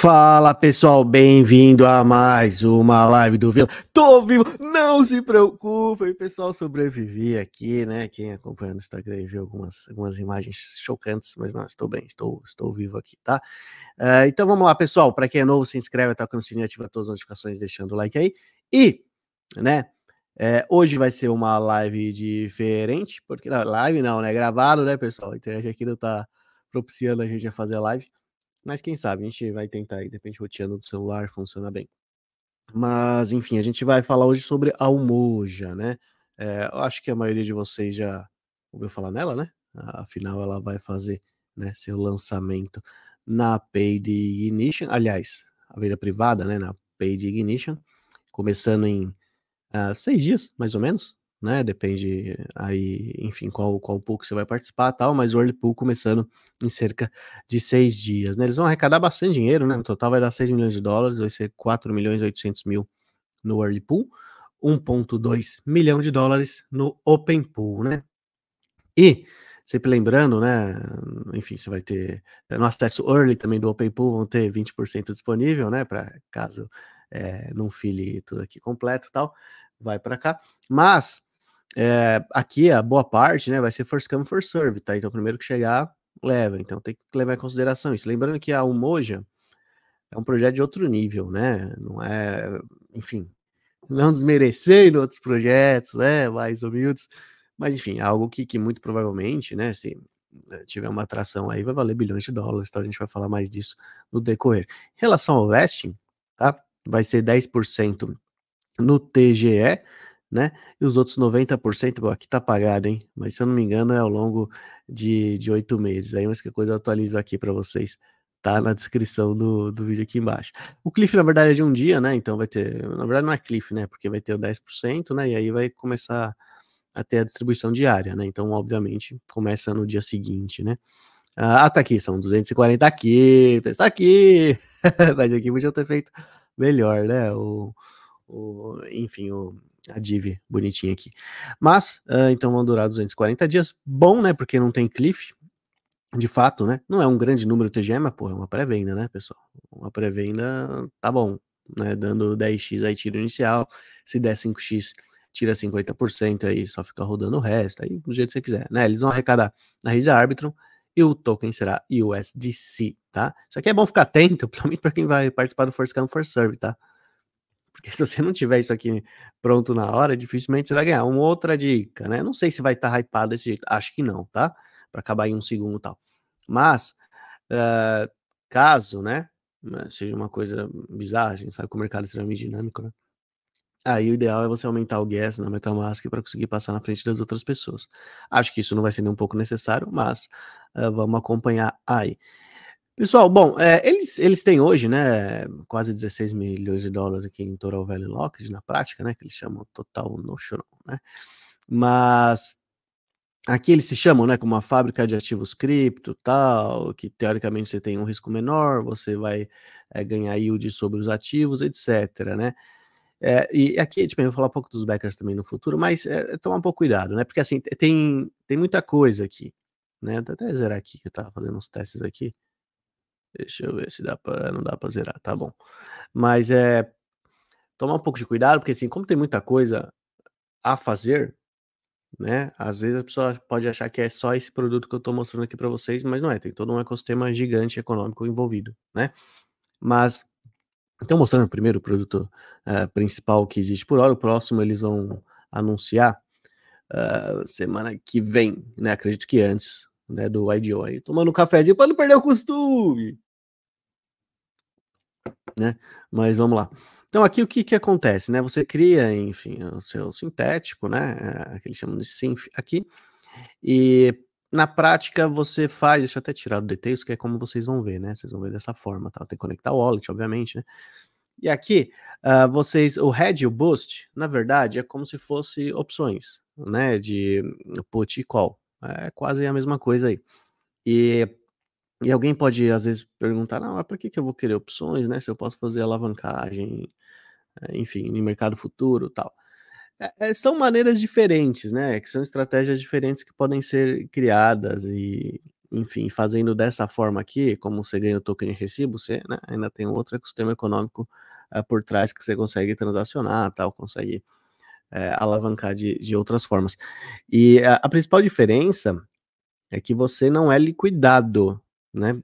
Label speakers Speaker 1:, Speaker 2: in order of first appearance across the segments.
Speaker 1: Fala pessoal, bem-vindo a mais uma live do Vila. Tô vivo, não se preocupem, pessoal, sobrevivi aqui, né? Quem acompanha no Instagram viu algumas, algumas imagens chocantes, mas não, estou bem, estou, estou vivo aqui, tá? Uh, então vamos lá, pessoal, para quem é novo, se inscreve, tá? com no sininho, ativa todas as notificações, deixando o like aí. E, né, é, hoje vai ser uma live diferente, porque não, live não, né? Gravado, né, pessoal? A internet aqui não tá propiciando a gente a fazer live. Mas quem sabe, a gente vai tentar aí, de repente, roteando do celular, funciona bem. Mas, enfim, a gente vai falar hoje sobre a Umoja, né? É, eu acho que a maioria de vocês já ouviu falar nela, né? Afinal, ela vai fazer né, seu lançamento na Pay de Ignition, aliás, a venda privada, né, na Pay de Ignition, começando em uh, seis dias, mais ou menos, né? Depende aí, enfim, qual, qual pool que você vai participar tal, mas o Early Pool começando em cerca de seis dias, né? Eles vão arrecadar bastante dinheiro, né? No total vai dar 6 milhões de dólares, vai ser 4 milhões e 800 mil no Early Pool, 1.2 milhão de dólares no Open Pool, né? E sempre lembrando, né? Enfim, você vai ter no acesso early também do Open Pool, vão ter 20% disponível, né? Para caso é, não file tudo aqui completo e tal, vai para cá. Mas é, aqui a boa parte, né, vai ser first come, first serve, tá? Então, primeiro que chegar, leva. Então, tem que levar em consideração isso. Lembrando que a Umoja é um projeto de outro nível, né? Não é, enfim, não é desmerecendo outros projetos, né, mais humildes, mas enfim, é algo que, que muito provavelmente, né, se eh, tiver uma atração aí, vai valer bilhões de dólares, então a gente vai falar mais disso no decorrer. Em relação ao vesting, tá? Vai ser 10% no TGE, né? E os outros 90%, bom, aqui tá pagado, hein? Mas se eu não me engano, é ao longo de oito meses. Aí, mas que coisa eu atualizo aqui para vocês. Tá na descrição do, do vídeo aqui embaixo. O cliff, na verdade, é de um dia, né? Então vai ter. Na verdade, não é cliff, né? Porque vai ter o 10%, né? E aí vai começar a ter a distribuição diária, né? Então, obviamente, começa no dia seguinte, né? Ah, tá aqui, são 240 aqui, tá aqui! Mas aqui podia ter feito melhor, né? O, o, enfim, o, a div bonitinha aqui. Mas, uh, então vão durar 240 dias. Bom, né? Porque não tem cliff. De fato, né? Não é um grande número TGM, mas, pô, é uma pré-venda, né, pessoal? Uma pré-venda tá bom, né? Dando 10x aí tiro inicial. Se der 5x, tira 50% aí, só fica rodando o resto, aí do jeito que você quiser, né? Eles vão arrecadar na rede Arbitrum e o token será USDC, tá? Isso aqui é bom ficar atento, principalmente para quem vai participar do Force Camp For Serve, tá? Porque se você não tiver isso aqui pronto na hora, dificilmente você vai ganhar. Uma outra dica, né? Não sei se vai estar tá hypado desse jeito. Acho que não, tá? Para acabar em um segundo e tal. Mas, uh, caso, né, né? Seja uma coisa bizarra, a gente sabe que o mercado é extremamente dinâmico, né? Aí o ideal é você aumentar o gas na MetaMask para conseguir passar na frente das outras pessoas. Acho que isso não vai ser nem um pouco necessário, mas uh, vamos acompanhar aí. Pessoal, bom, é, eles, eles têm hoje, né, quase 16 milhões de dólares aqui em Toral Valley Locked, na prática, né, que eles chamam Total Notional, né, mas aqui eles se chamam, né, como uma fábrica de ativos cripto, tal, que teoricamente você tem um risco menor, você vai é, ganhar yield sobre os ativos, etc, né, é, e aqui, tipo, eu vou falar um pouco dos backers também no futuro, mas é, é, tomar um pouco cuidado, né? Porque assim, tem, tem muita coisa aqui, né? Vou até zerar aqui, que eu tava fazendo uns testes aqui. Deixa eu ver se dá para, não dá para zerar, tá bom. Mas é tomar um pouco de cuidado, porque assim, como tem muita coisa a fazer, né? Às vezes a pessoa pode achar que é só esse produto que eu estou mostrando aqui para vocês, mas não é, tem todo um ecossistema gigante econômico envolvido, né? Mas então mostrando o primeiro produto uh, principal que existe por hora, o próximo eles vão anunciar uh, semana que vem, né? Acredito que antes né, do IDO aí, tomando um cafezinho para não perder o costume. Né? Mas vamos lá. Então aqui o que, que acontece, né? Você cria, enfim, o seu sintético, né? Aquele eh, chamam de synth aqui. E na prática você faz, deixa eu até tirar o details, que é como vocês vão ver, né? Vocês vão ver dessa forma, tá? Tem que conectar o wallet, obviamente, né? E aqui, uh, vocês, o head e o boost, na verdade, é como se fosse opções, né? De put e call. É quase a mesma coisa aí. E, e alguém pode, às vezes, perguntar, não, mas por que, que eu vou querer opções, né? Se eu posso fazer alavancagem, eh, enfim, no mercado futuro tal. É, é são maneiras diferentes, né? É que são estratégias diferentes que podem ser criadas e, enfim, fazendo dessa forma aqui, como você ganha o token de recibo, você né, ainda tem outro ecossistema econômico uh, por trás que você consegue transacionar, tal, consegue é, alavancar de, de outras formas. E a, a principal diferença é que você não é liquidado, né?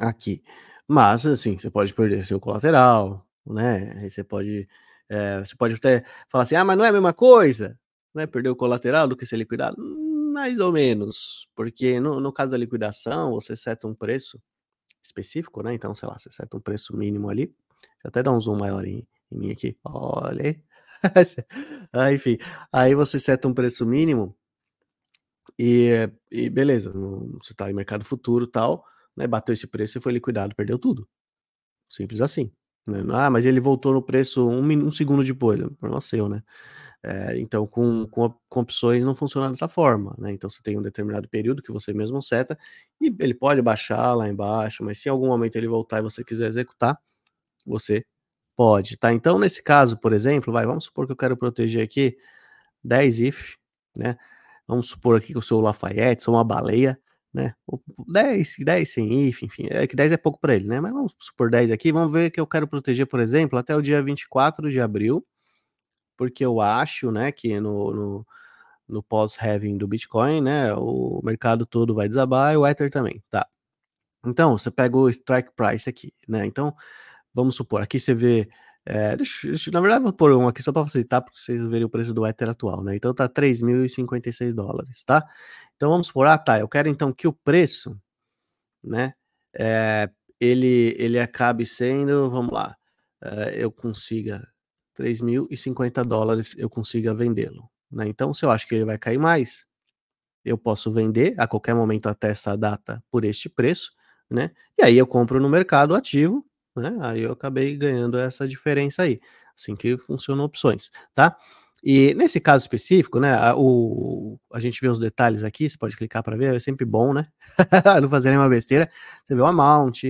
Speaker 1: Aqui. Mas, assim, você pode perder seu colateral, né? Aí você pode. É, você pode até falar assim, ah, mas não é a mesma coisa, né? Perder o colateral do que ser liquidado? Mais ou menos, porque no, no caso da liquidação, você seta um preço específico, né? Então, sei lá, você seta um preço mínimo ali. Deixa eu até dar um zoom maior em, em mim aqui. Olha, ah, enfim, aí você seta um preço mínimo e, e beleza, você está em mercado futuro tal, né? Bateu esse preço e foi liquidado, perdeu tudo. Simples assim. Né? Ah, mas ele voltou no preço um, um segundo depois, é problema seu, né? É, então, com, com, com, opções não funciona dessa forma, né? Então, você tem um determinado período que você mesmo seta e ele pode baixar lá embaixo, mas se em algum momento ele voltar e você quiser executar, você Pode, tá? Então, nesse caso, por exemplo, vai, vamos supor que eu quero proteger aqui 10 if, né? Vamos supor aqui que eu sou o Lafayette, sou uma baleia, né? 10, 10 sem if, enfim, é que 10 é pouco para ele, né? Mas vamos supor 10 aqui, vamos ver que eu quero proteger, por exemplo, até o dia 24 de abril, porque eu acho, né, que no, no, no pós-having do Bitcoin, né, o mercado todo vai desabar e o Ether também, tá? Então, você pega o strike price aqui, né? Então, Vamos supor, aqui você vê. É, deixa, deixa, na verdade, vou pôr um aqui só para facilitar, para vocês verem o preço do Ether atual, né? Então tá 3.056 dólares, tá? Então vamos supor, ah, tá, eu quero então que o preço, né? É, ele, ele acabe sendo, vamos lá, é, eu consiga 3.050 dólares, eu consiga vendê-lo. Né? Então, se eu acho que ele vai cair mais, eu posso vender a qualquer momento até essa data por este preço, né? E aí eu compro no mercado ativo né? Aí eu acabei ganhando essa diferença aí, assim que funcionam opções, tá? E nesse caso específico, né, a, o, a gente vê os detalhes aqui, você pode clicar para ver, é sempre bom, né? Não fazer nenhuma besteira. Você vê o amount,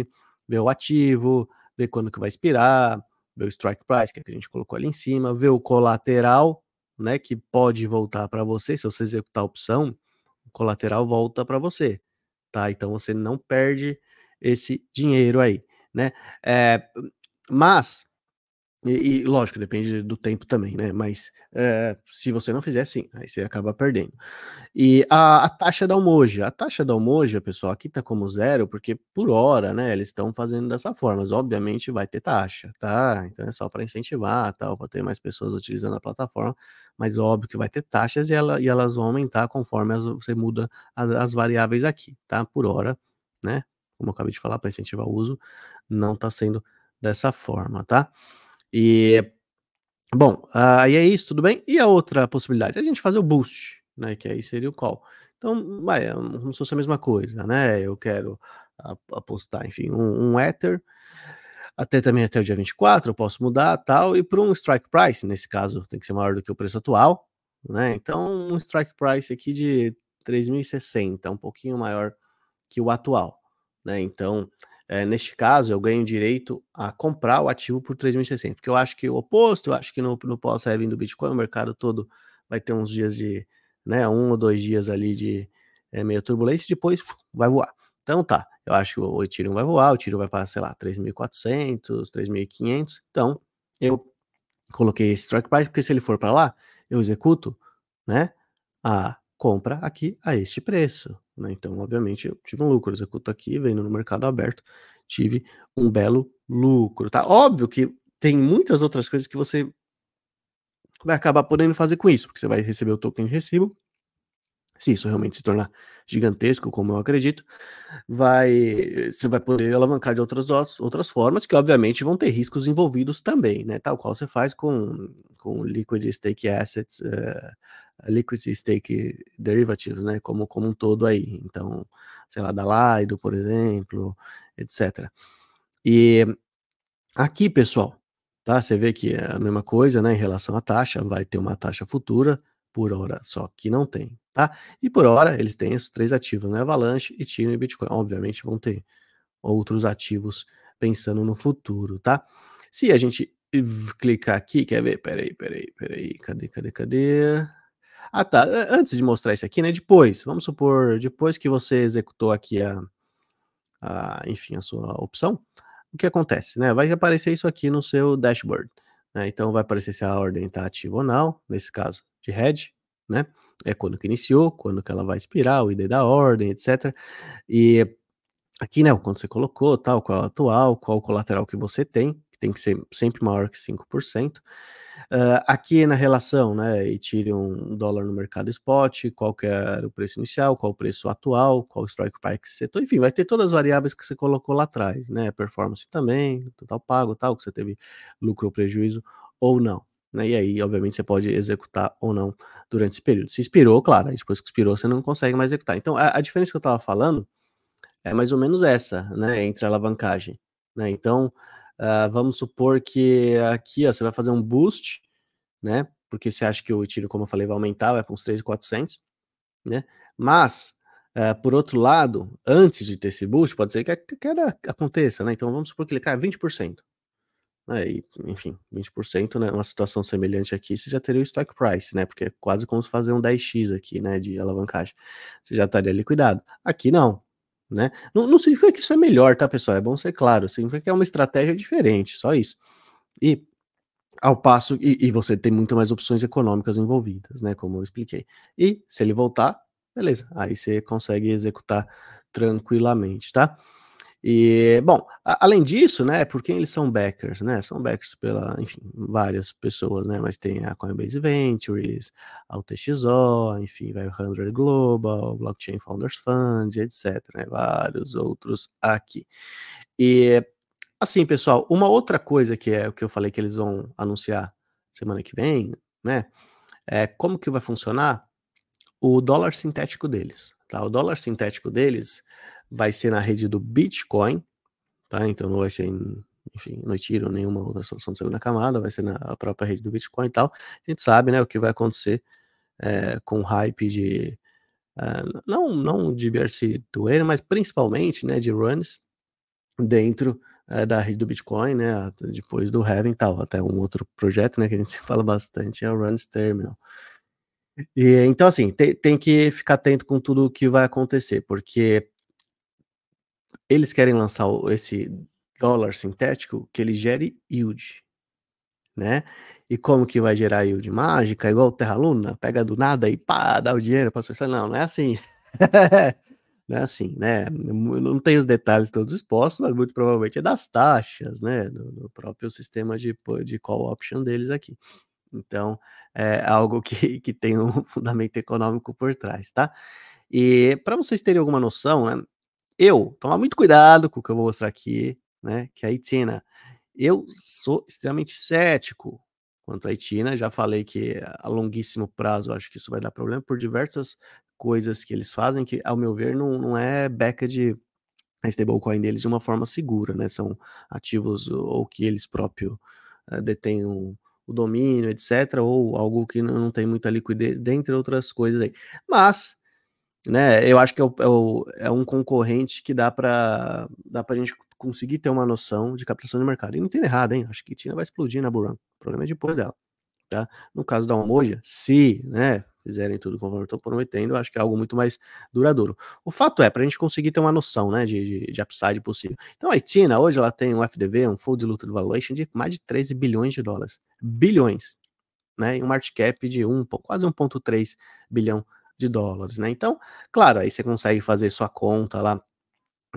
Speaker 1: vê o ativo, vê quando que vai expirar, vê o strike price, que, é que a gente colocou ali em cima, vê o colateral, né, que pode voltar para você, se você executar a opção, o colateral volta para você, tá? Então você não perde esse dinheiro aí né? É, mas, e, e, lógico, depende do tempo também, né? Mas é, se você não fizer, sim, aí você acaba perdendo. E a, a taxa da almoja a taxa da almoja pessoal, aqui tá como zero, porque por hora, né? Eles estão fazendo dessa forma, mas obviamente vai ter taxa, tá? Então é só para incentivar, tal, para ter mais pessoas utilizando a plataforma, mas óbvio que vai ter taxas e, ela, e elas vão aumentar conforme as, você muda as, as variáveis aqui, tá? Por hora, né? como eu acabei de falar, para incentivar o uso, não está sendo dessa forma, tá? E bom, aí é isso, tudo bem? E a outra possibilidade, a gente fazer o boost, né? Que aí seria o call. Então, vai, é como se fosse a mesma coisa, né? Eu quero apostar, enfim, um, um Ether até também até o dia 24, eu posso mudar tal, e para um strike price, nesse caso, tem que ser maior do que o preço atual, né? Então, um strike price aqui de 3.060, um pouquinho maior que o atual. Né? Então, é, neste caso, eu ganho direito a comprar o ativo por 3.600, porque eu acho que o oposto, eu acho que no, no pós revendo do Bitcoin, o mercado todo vai ter uns dias de, né, um ou dois dias ali de é, meio turbulência, depois vai voar. Então tá, eu acho que o Ethereum vai voar, o Ethereum vai para, sei lá, 3.400, 3.500, então eu coloquei esse strike price, porque se ele for para lá, eu executo, né, a compra aqui a este preço. Né? Então, obviamente, eu tive um lucro. Executo aqui, vendo no mercado aberto, tive um belo lucro. Tá óbvio que tem muitas outras coisas que você vai acabar podendo fazer com isso, porque você vai receber o token de recibo, se isso realmente se tornar gigantesco, como eu acredito, vai você vai poder alavancar de outras, outras formas, que obviamente vão ter riscos envolvidos também, né? Tal qual você faz com, com liquid stake assets, uh, liquid stake derivatives, né? Como, como um todo aí. Então, sei lá, da Lido, por exemplo, etc. E aqui, pessoal, tá? Você vê que é a mesma coisa, né? Em relação à taxa, vai ter uma taxa futura, por hora, só que não tem. Tá? E por hora, eles têm esses três ativos, né? Avalanche, Ethereum e Bitcoin. Obviamente vão ter outros ativos pensando no futuro, tá? Se a gente clicar aqui, quer ver? Peraí, peraí, peraí, cadê, cadê, cadê? Ah, tá. Antes de mostrar isso aqui, né? Depois, vamos supor, depois que você executou aqui a, a enfim, a sua opção, o que acontece, né? Vai aparecer isso aqui no seu dashboard, né? Então vai aparecer se a ordem está ativa ou não, nesse caso de hedge né? É quando que iniciou, quando que ela vai expirar, o ID da ordem, etc. E aqui, né, o quanto você colocou, tal, qual é o atual, qual o colateral que você tem, que tem que ser sempre maior que 5%. Uh, ah, aqui na relação, né, e tire um dólar no mercado spot, qual que era o preço inicial, qual o preço atual, qual o strike price que você enfim, vai ter todas as variáveis que você colocou lá atrás, né, performance também, total pago, tal, que você teve lucro ou prejuízo ou não, né? E aí, obviamente, você pode executar ou não durante esse período. Se expirou, claro, depois que expirou, você não consegue mais executar. Então, a, a diferença que eu estava falando é mais ou menos essa, né, entre a alavancagem. Né? Então, uh, vamos supor que aqui ó, você vai fazer um boost, né, porque você acha que o tiro, como eu falei, vai aumentar, vai para uns 3,400, né? Mas, uh, por outro lado, antes de ter esse boost, pode ser que a queda aconteça, né? Então, vamos supor que ele caia 20%, né? E, enfim, 20%, né? Uma situação semelhante aqui, você já teria o stock price, né? Porque é quase como se fazer um 10x aqui, né? De alavancagem. Você já estaria liquidado. Aqui não, né? Não, não significa que isso é melhor, tá, pessoal? É bom ser claro. Significa que é uma estratégia diferente, só isso. E ao passo, e, e, você tem muito mais opções econômicas envolvidas, né? Como eu expliquei. E se ele voltar, beleza, aí você consegue executar tranquilamente, tá? E, bom, a, além disso, né, por quem eles são backers, né? São backers pela, enfim, várias pessoas, né? Mas tem a Coinbase Ventures, a UTXO, enfim, vai o 100 Global, Blockchain Founders Fund, etc, né? Vários outros aqui. E, assim, pessoal, uma outra coisa que é o que eu falei que eles vão anunciar semana que vem, né? É como que vai funcionar o dólar sintético deles, tá? O dólar sintético deles vai ser na rede do Bitcoin, tá? Então não vai ser em, enfim, no Ethereum, nenhuma outra solução de segunda camada, vai ser na própria rede do Bitcoin e tal. A gente sabe, né, o que vai acontecer é, com o hype de uh, não não de BRC doer, mas principalmente, né, de runs dentro é, da rede do Bitcoin, né, depois do Heaven e tal, até um outro projeto, né, que a gente fala bastante, é o Runs Terminal. E, então, assim, te, tem que ficar atento com tudo o que vai acontecer, porque eles querem lançar esse dólar sintético que ele gere yield, né? E como que vai gerar yield mágica? Igual o Terra Luna, pega do nada e pá, dá o dinheiro para as pessoas. Não, não é assim. não é assim, né? Não tem os detalhes todos expostos, mas muito provavelmente é das taxas, né? Do, do próprio sistema de, de call option deles aqui. Então, é algo que, que tem um fundamento econômico por trás, tá? E para vocês terem alguma noção, né? Eu, tomar muito cuidado com o que eu vou mostrar aqui, né? Que é a Itina. Eu sou extremamente cético quanto à Itina. Já falei que a longuíssimo prazo acho que isso vai dar problema por diversas coisas que eles fazem, que, ao meu ver, não, não é beca de stablecoin deles de uma forma segura, né? São ativos ou que eles próprios uh, eh, detêm o, o domínio, etc., ou algo que não, não tem muita liquidez, dentre outras coisas aí. Mas né? Eu acho que é, o, é, o, é um concorrente que dá para dá a gente conseguir ter uma noção de captação de mercado. E não tem errado, hein? Acho que a Tina vai explodir na Buran. O problema é depois dela, tá? No caso da Omoja, se, né, fizerem tudo conforme eu estou prometendo, acho que é algo muito mais duradouro. O fato é, para a gente conseguir ter uma noção né, de, de, de, upside possível. Então a Tina, hoje ela tem um FDV, um Full Diluted Valuation de mais de 13 bilhões de dólares. Bilhões. Né, e um market cap de um quase 1,3 bilhão de dólares, né? Então, claro, aí você consegue fazer sua conta lá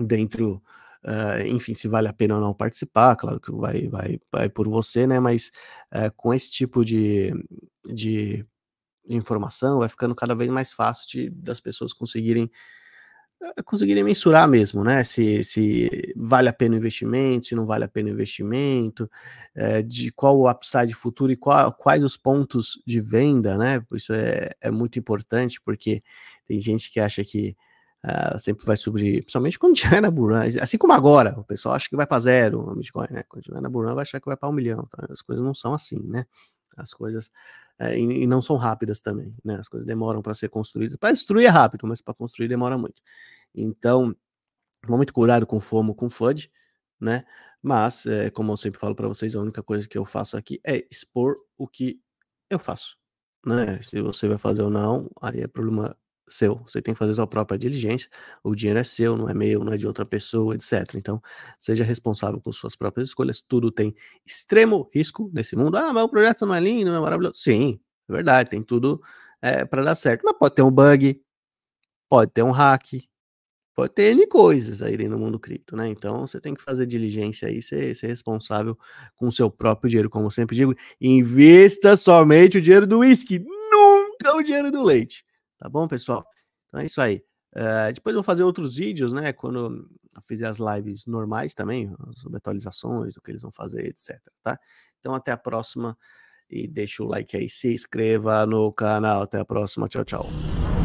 Speaker 1: dentro, uh, enfim, se vale a pena ou não participar, claro que vai, vai, vai por você, né? Mas uh, com esse tipo de, de, de, informação vai ficando cada vez mais fácil de, das pessoas conseguirem conseguiria mensurar mesmo, né? Se, se vale a pena o investimento, se não vale a pena o investimento, é, de qual o upside futuro e qual, quais os pontos de venda, né? Isso é, é muito importante, porque tem gente que acha que uh, sempre vai subir, principalmente quando tiver na Buran, assim como agora, o pessoal acha que vai para zero o Bitcoin, né? Quando tiver na Buran vai achar que vai para um milhão, então as coisas não são assim, né? As coisas é, e, e, não são rápidas também, né? As coisas demoram para ser construídas. Para destruir é rápido, mas para construir demora muito. Então, muito cuidado com fomo, com FUD, né? Mas, é, como eu sempre falo para vocês, a única coisa que eu faço aqui é expor o que eu faço, né? Se você vai fazer ou não, aí é problema seu. Você tem que fazer sua própria diligência. O dinheiro é seu, não é meu, não é de outra pessoa, etc. Então, seja responsável com suas próprias escolhas. Tudo tem extremo risco nesse mundo. Ah, mas o projeto não é lindo, não é maravilhoso. Sim, é verdade, tem tudo é, eh, para dar certo. Mas pode ter um bug, pode ter um hack, pode ter N coisas aí no mundo cripto, né? Então você tem que fazer diligência aí, ser, ser responsável com o seu próprio dinheiro, como eu sempre digo. Invista somente o dinheiro do uísque, nunca o dinheiro do leite. Tá bom, pessoal? Então é isso aí. Uh, depois eu vou fazer outros vídeos, né? Quando eu fizer as lives normais também, sobre atualizações, do que eles vão fazer, etc. Tá? Então até a próxima e deixa o like aí, se inscreva no canal. Até a próxima. Tchau, tchau.